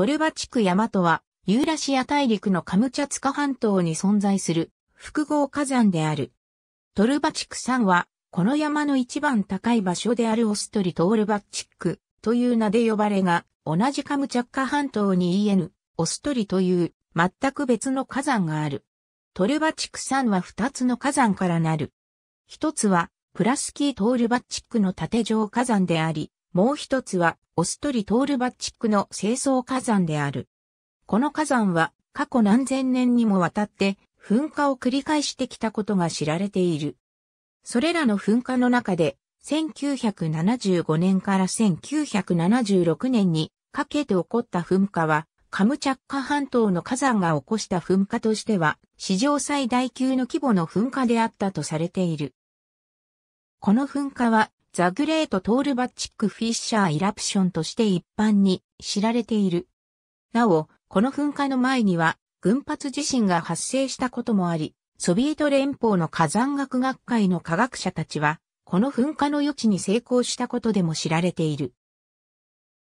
トルバ地区山とは、ユーラシア大陸のカムチャツカ半島に存在する複合火山である。トルバ地区山は、この山の一番高い場所であるオストリトールバチックという名で呼ばれが、同じカムチャッカ半島に EN、オストリという全く別の火山がある。トルバチク山は二つの火山からなる。一つは、プラスキートールバチックの縦状火山であり、もう一つは、オストリトールバッチックの清掃火山である。この火山は、過去何千年にもわたって、噴火を繰り返してきたことが知られている。それらの噴火の中で、1975年から1976年にかけて起こった噴火は、カムチャッカ半島の火山が起こした噴火としては、史上最大級の規模の噴火であったとされている。この噴火はザグレート・トールバッチック・フィッシャー・イラプションとして一般に知られている。なお、この噴火の前には、群発地震が発生したこともあり、ソビエト連邦の火山学学会の科学者たちは、この噴火の予知に成功したことでも知られている。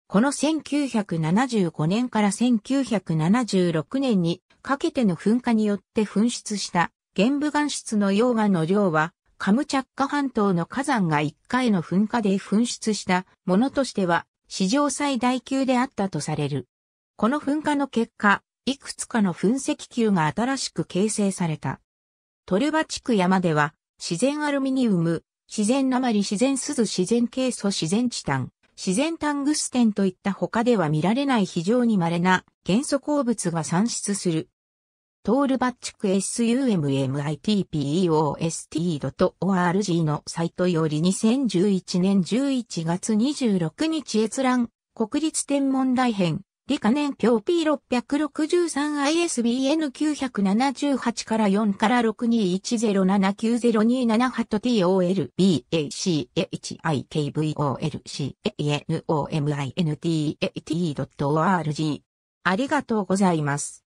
この1975年から1976年にかけての噴火によって噴出した玄武岩質の溶岩の量はカムチャッカ半島の火山が1回の噴火で噴出したものとしては史上最大級であったとされる。この噴火の結果、いくつかの噴石球が新しく形成された。トルバ地区山では自然アルミニウム、自然鉛、自然鈴、自然ケイ素、自然チタン、自然タングステンといった他では見られない非常に稀な元素鉱物が産出する。トールバッチク SUMMITPEOST.org のサイトより2011年11月26日閲覧、国立天文台編、理科年表 P663ISBN978 から4から6210790278 t o l b a c h i k v o l c a n o m i n t a t o r g ありがとうございます。